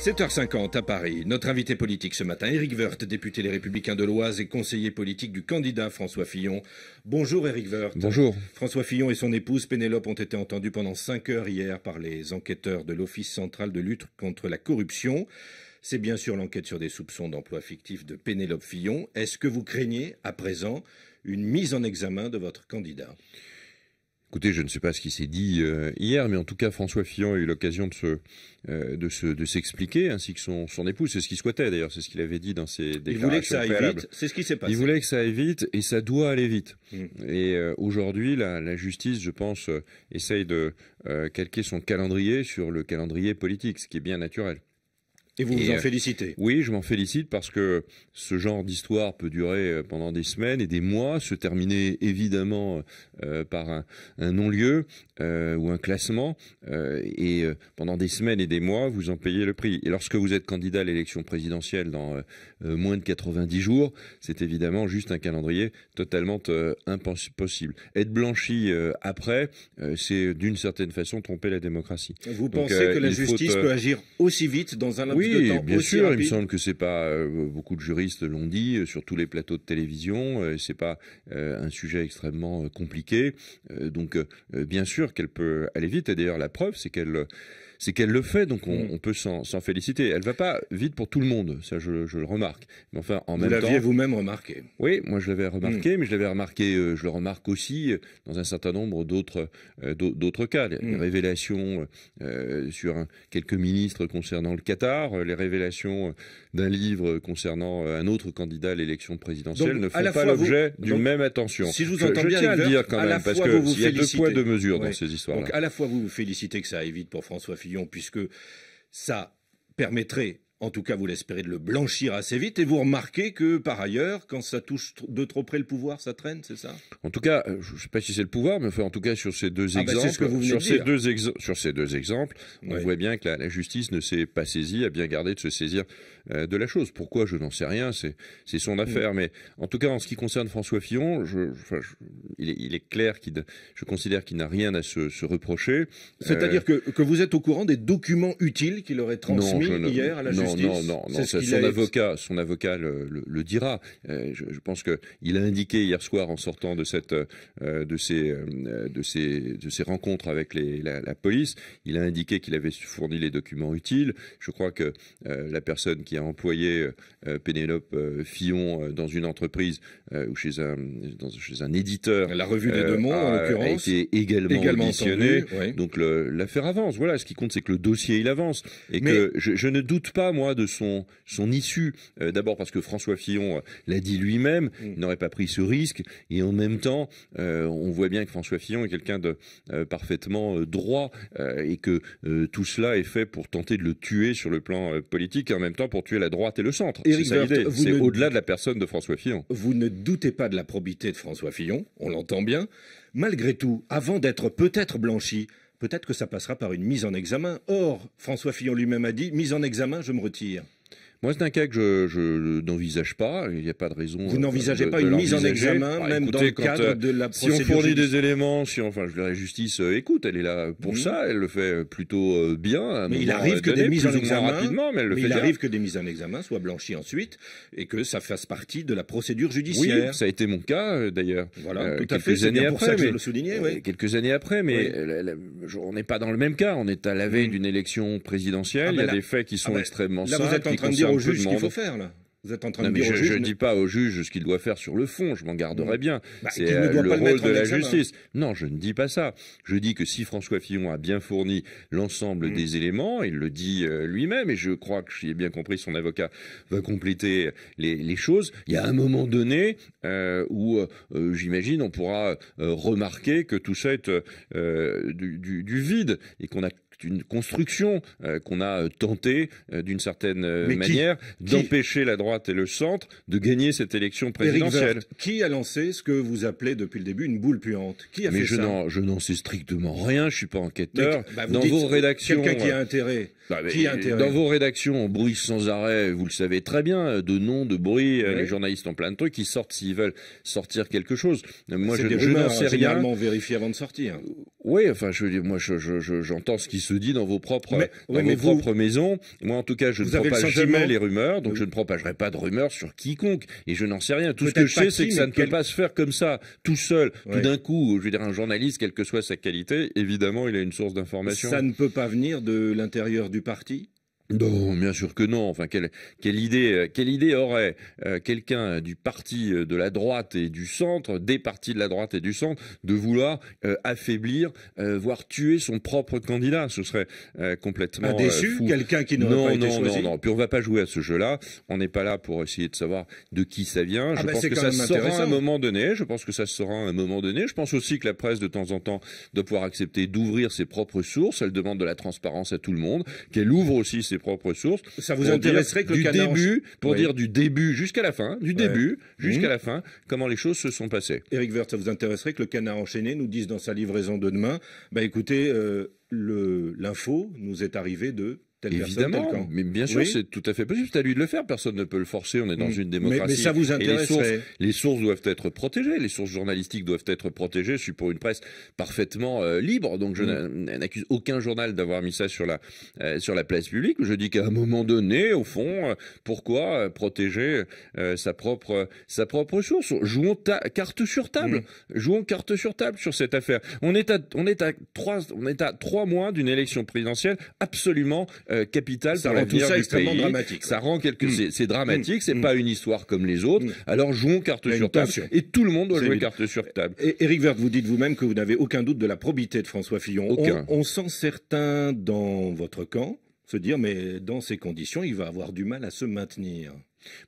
7h50 à Paris. Notre invité politique ce matin, Éric Woerth, député Les Républicains de l'Oise et conseiller politique du candidat François Fillon. Bonjour Éric Woerth. Bonjour. François Fillon et son épouse Pénélope ont été entendus pendant 5 heures hier par les enquêteurs de l'Office central de lutte contre la corruption. C'est bien sûr l'enquête sur des soupçons d'emploi fictif de Pénélope Fillon. Est-ce que vous craignez à présent une mise en examen de votre candidat Écoutez, je ne sais pas ce qui s'est dit euh, hier, mais en tout cas, François Fillon a eu l'occasion de euh, de s'expliquer, ainsi que son, épouse. C'est ce qu'il souhaitait d'ailleurs, c'est ce qu'il avait dit dans ses déclarations. Il voulait que ça aille vite. C'est ce qui s'est passé. Il voulait que ça aille vite, et ça doit aller vite. Mm. Et euh, aujourd'hui, la, justice, je pense, essaye de calquer son calendrier sur le calendrier politique, ce qui est bien naturel. Et vous vous en euh, félicitez Oui, je m'en félicite parce que ce genre d'histoire peut durer euh, pendant des semaines et des mois, se terminer évidemment euh, par un, non-lieu ou un classement. et pendant des semaines et des mois, vous en payez le prix. Et lorsque vous êtes candidat à l'élection présidentielle dans moins de 90 jours, c'est évidemment juste un calendrier totalement impossible. Être blanchi après, c'est d'une certaine façon tromper la démocratie. Vous pensez que la justice peut agir aussi vite dans un oui, bien sûr. Hein, il me semble que c'est pas euh, beaucoup de juristes l'ont dit euh, sur tous les plateaux de télévision. Ce euh, c'est pas un sujet extrêmement compliqué. donc bien sûr qu'elle peut aller vite. Et d'ailleurs la preuve, c'est qu'elle c'est qu'elle le fait, donc on, mm. peut s'en féliciter. Elle va pas vite pour tout le monde, ça je, le remarque. Mais enfin, en vous Vous l'aviez vous-même remarqué. Oui, moi je l'avais remarqué, mm. mais je l'avais remarqué, euh, je le remarque aussi euh, dans un certain nombre d'autres euh, d'autres cas. Les, mm. révélations sur quelques ministres concernant le Qatar, les révélations d'un livre concernant un autre candidat à l'élection présidentielle ne font pas l'objet d'une même attention. Si je vous entends bien, tiens à le dire quand même, parce qu'il y a deux poids, deux mesures dans ces histoires-là. Donc à la fois vous vous félicitez que ça aille vite pour François Fillon puisque ça permettrait en tout cas vous l'espérez, de le blanchir assez vite. Et vous remarquez que par ailleurs, quand ça touche de trop près le pouvoir, ça traîne, c'est ça En tout cas, euh, je ne sais pas si c'est le pouvoir, mais en tout cas sur ces deux ah bah, exemples, ces deux exemples, on voit bien que la, justice ne s'est pas saisie, a bien gardé de se saisir euh, de la chose. Pourquoi Je n'en sais rien, c'est son mm. affaire. Mais en tout cas, en ce qui concerne François Fillon, il, est, clair qu'il, je considère qu'il n'a rien à se, reprocher. C'est-à-dire euh, que, vous êtes au courant des documents utiles qu'il aurait transmis hier à la justice non, non, non. son, avocat, son avocat le, dira. Euh, je, pense pense qu'il a indiqué hier soir en sortant de, cette, euh, de, ces, euh, de, ces, de ces rencontres avec la, police, il a indiqué qu'il avait fourni les documents utiles. Je crois que la personne qui a employé Pénélope Fillon dans une entreprise ou chez un, chez un éditeur. La revue des deux mots, en l'occurrence. A été également, également Donc l'affaire avance. Voilà, ce qui compte, c'est que le dossier, il avance. Et que je, je ne doute pas, moi, de son, issue. Euh, d'abord parce que François Fillon euh, l'a dit lui-même, mm. il n'aurait pas pris ce risque. Et en même temps, euh, on voit bien que François Fillon est quelqu'un de parfaitement droit et que tout cela est fait pour tenter de le tuer sur le plan politique et en même temps pour tuer la droite et le centre. C'est au-delà de la personne de François Fillon. Vous ne doutez pas de la probité de François Fillon, on l'entend bien. Malgré tout, avant d'être peut-être blanchi, peut-être que ça passera par une mise en examen. Or, François Fillon lui-même a dit, mise en examen, je me retire. Moi, c'est un cas que je, n'envisage pas. Il n'y a pas de raison. Vous euh, n'envisagez pas une mise en examen, bah, même dans le cadre euh, de la procédure. Si on fournit des éléments, si enfin, je la justice, euh, écoute, elle est là pour mm. ça, elle le fait plutôt bien. Mais il arrive que des mises en examen rapidement, mais Il arrive que des mises en examen soient blanchies ensuite et que ça fasse partie de la procédure judiciaire. Oui, ça a été mon cas d'ailleurs. Voilà, tout à fait. C'est ça que je le soulignais. Quelques années après, mais on n'est pas dans le même cas. On est à la veille mm. d'une élection présidentielle. Ah il y a ben des faits qui sont ah ben, extrêmement simples. Là, vous êtes en train de au juge ce qu'il faut faire, là. Vous êtes en train de dire je, ne dis pas au juge ce qu'il doit faire sur le fond, je m'en garderai mm. bien. Bah, c'est euh, le, rôle de la justice. Non, je ne dis pas ça. Je dis que si François Fillon a bien fourni l'ensemble mm. des éléments, il le dit euh, lui-même, et je crois que j'ai bien compris, son avocat va compléter les, choses. Il y a un moment donné euh, où, j'imagine, on pourra remarquer que tout ça est du, du, vide et qu'on a une construction euh, qu'on a euh, tenté euh, d'une certaine manière d'empêcher la droite et le centre de gagner cette élection présidentielle. qui a lancé ce que vous appelez depuis le début une boule puante Mais je n'en sais strictement rien, je suis pas enquêteur. Bah, dans vos rédactions, quelqu'un qui a intérêt. Bah, dans vos rédactions, bruit sans arrêt, vous le savez très bien, de noms, de bruit, les journalistes en plein de trucs, ils sortent s'ils veulent sortir quelque chose. Moi, je, je n'en sais hein, rien. Généralement, avant de sortir. Oui, enfin, je, veux dire, moi, j'entends ce qui se dit dans vos propres, dans vos propres maisons. Moi, en tout cas, je ne propage jamais les rumeurs, donc euh, je ne propagerai pas de rumeurs sur quiconque. Et je n'en sais rien. Tout ce que je sais, c'est que ça ne peut pas se faire comme ça, tout seul, tout d'un coup. Je veux dire, un journaliste, quelle que soit sa qualité, évidemment, il a une source d'information. Ça ne peut pas venir de l'intérieur du parti non, bien sûr que non. Enfin, quelle, quelle idée, euh, quelle idée aurait euh, quelqu'un du parti euh, de la droite et du centre, des partis de la droite et du centre, de vouloir affaiblir, voire tuer son propre candidat Ce serait complètement un déçu, quelqu'un qui n'aurait pas été non, choisi. Non, non, Puis on va pas jouer à ce jeu-là. On n'est pas là pour essayer de savoir de qui ça vient. Ah Je bah, pense que ça sera à un moment donné. Je pense que ça sera à un moment donné. Je pense aussi que la presse, de temps en temps, doit pouvoir accepter d'ouvrir ses propres sources. Elle demande de la transparence à tout le monde, qu'elle ouvre aussi ses propres sources. Ça vous intéresserait que le du début, pour dire du début jusqu'à la fin, du début jusqu'à la fin, comment les choses se sont passées. Eric Vert, ça vous intéresserait que le canard enchaîné nous dise dans sa livraison de demain, bah, écoutez, euh, l'info nous est arrivée de Évidemment, mais bien sûr, c'est tout à fait possible. C'est à lui de le faire. Personne ne peut le forcer. On est dans mm. une démocratie. Mais, ça vous intéresse les sources, doivent être protégées. Les sources journalistiques doivent être protégées. Je suis pour une presse parfaitement euh, libre, donc je mm. n'accuse aucun journal d'avoir mis ça sur la euh, sur la place publique. Je dis qu'à un moment donné, au fond, euh, pourquoi protéger sa propre sa propre source Jouons carte sur table. Mm. Jouons carte sur table sur cette affaire. On est on est à trois on est à trois mois d'une élection présidentielle absolument euh, capital, Ça, rend tout ça extrêmement dramatique. Ça rend quelque, mm. c'est mm. dramatique. C'est mm. pas une histoire comme les autres. Alors jouons carte sur table. Et tout le monde doit jouer carte sur table. Et Éric Vert, vous dites vous-même que vous n'avez aucun doute de la probité de François Fillon. On, on sent certains dans votre camp se dire mais dans ces conditions, il va avoir du mal à se maintenir.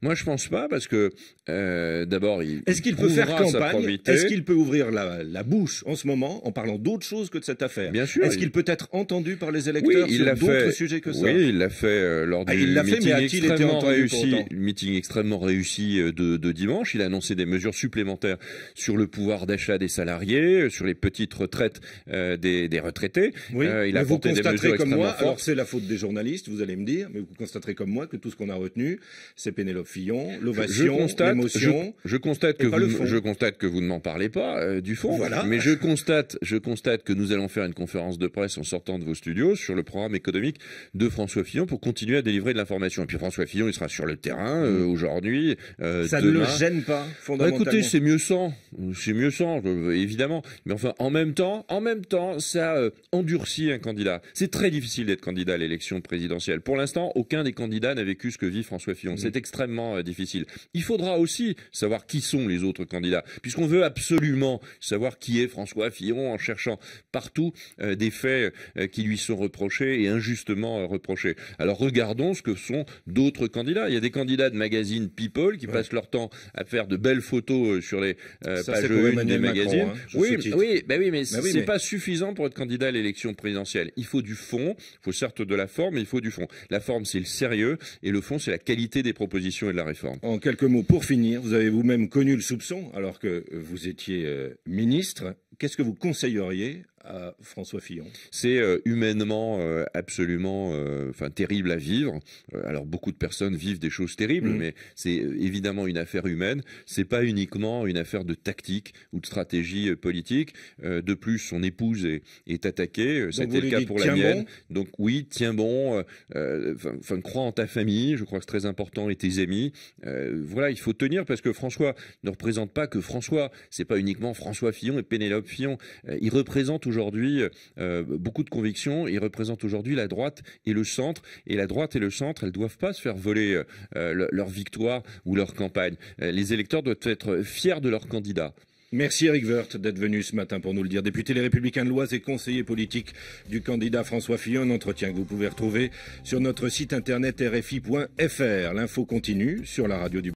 Moi, je pense pas parce que euh, d'abord, il est-ce qu'il peut faire campagne Est-ce qu'il peut ouvrir la, bouche en ce moment en parlant d'autre chose que de cette affaire Bien sûr. Est-ce qu'il peut être entendu par les électeurs sur d'autres sujets que ça Oui, il l'a fait euh, lors ah, du meeting fait, extrêmement été réussi, meeting extrêmement réussi euh, de, dimanche. Il a annoncé des mesures supplémentaires sur le pouvoir d'achat des salariés, sur les petites retraites des, retraités. Oui. mais vous constaterez comme moi, alors c'est la faute des journalistes, vous allez me dire, mais vous constaterez comme moi que tout ce qu'on a retenu, c'est l'ovation, l'émotion. Je, constate que vous, je constate que vous ne m'en parlez pas euh, du fond. Mais je constate, je constate que nous allons faire une conférence de presse en sortant de vos studios sur le programme économique de François Fillon pour continuer à délivrer de l'information. Et puis François Fillon, il sera sur le terrain euh, mm. aujourd'hui. Euh, ça ne le gêne pas bah, fondamentalement. écoutez, c'est mieux sans, c'est mieux sans, évidemment. Mais enfin, en même temps, en même temps, ça endurcit un candidat. C'est très difficile d'être candidat à l'élection présidentielle. Pour l'instant, aucun des candidats n'a vécu ce que vit François Fillon. Mm. C'est extrêmement euh, difficile. Il faudra aussi savoir qui sont les autres candidats, puisqu'on veut absolument savoir qui est François Fillon en cherchant partout euh, des faits euh, qui lui sont reprochés et injustement reprochés. Alors regardons ce que sont d'autres candidats. Il y a des candidats de magazine People qui passent leur temps à faire de belles photos sur les pages des magazines. Hein, oui, oui, ben oui, mais ben ce n'est pas suffisant pour être candidat à l'élection présidentielle. Il faut du fond, il faut certes de la forme, mais il faut du fond. La forme, c'est le sérieux, et le fond, c'est la qualité des propositions. En quelques mots, pour finir, vous avez vous-même connu le soupçon alors que vous étiez euh, ministre. Qu'est-ce que vous conseilleriez François Fillon C'est euh, humainement euh, absolument euh, enfin terrible à vivre. alors beaucoup de personnes vivent des choses terribles, mmh. mais c'est évidemment une affaire humaine. C'est pas uniquement une affaire de tactique ou de stratégie politique. de plus, son épouse est, attaquée. C'était le cas pour la mienne. Donc oui, tiens bon. crois en ta famille. Je crois que c'est très important et tes amis. voilà, il faut tenir parce que François ne représente pas que François. C'est pas uniquement François Fillon et Pénélope Fillon. il représente aujourd'hui euh, beaucoup de convictions, ils représentent aujourd'hui la droite et le centre, et la droite et le centre, elles ne doivent pas se faire voler euh, euh, leur victoire ou leur campagne. Les électeurs doivent être fiers de leurs candidats. Merci Eric Woerth d'être venu ce matin pour nous le dire. Député Les Républicains de l'Oise et conseiller politique du candidat François Fillon, un entretien que vous pouvez retrouver sur notre site internet rfi.fr. L'info continue sur la radio du